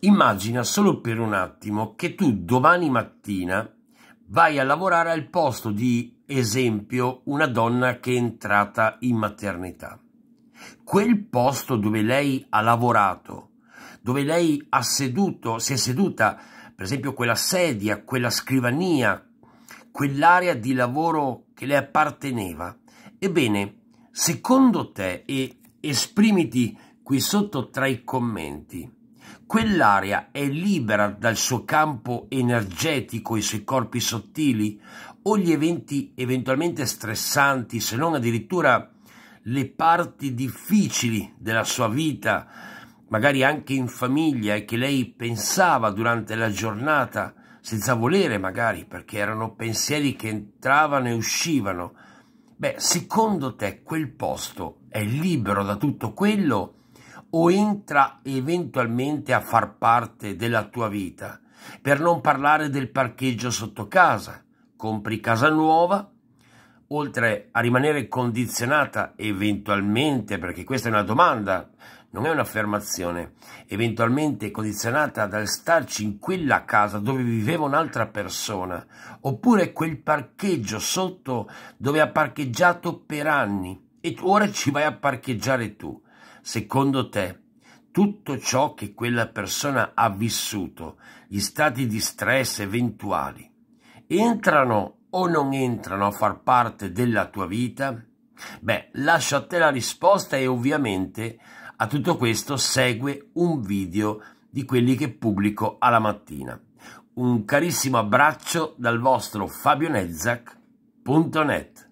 Immagina solo per un attimo che tu domani mattina vai a lavorare al posto di, esempio, una donna che è entrata in maternità. Quel posto dove lei ha lavorato, dove lei ha seduto, si è seduta, per esempio, quella sedia, quella scrivania, quell'area di lavoro che le apparteneva. Ebbene, secondo te, e esprimiti qui sotto tra i commenti, quell'area è libera dal suo campo energetico i suoi corpi sottili o gli eventi eventualmente stressanti, se non addirittura le parti difficili della sua vita, magari anche in famiglia e che lei pensava durante la giornata, senza volere magari, perché erano pensieri che entravano e uscivano. Beh, secondo te quel posto è libero da tutto quello? o entra eventualmente a far parte della tua vita, per non parlare del parcheggio sotto casa, compri casa nuova, oltre a rimanere condizionata eventualmente, perché questa è una domanda, non è un'affermazione, eventualmente condizionata dal starci in quella casa dove viveva un'altra persona, oppure quel parcheggio sotto dove ha parcheggiato per anni e ora ci vai a parcheggiare tu. Secondo te, tutto ciò che quella persona ha vissuto, gli stati di stress eventuali, entrano o non entrano a far parte della tua vita? Beh, lascio a te la risposta e ovviamente a tutto questo segue un video di quelli che pubblico alla mattina. Un carissimo abbraccio dal vostro fabionezac.net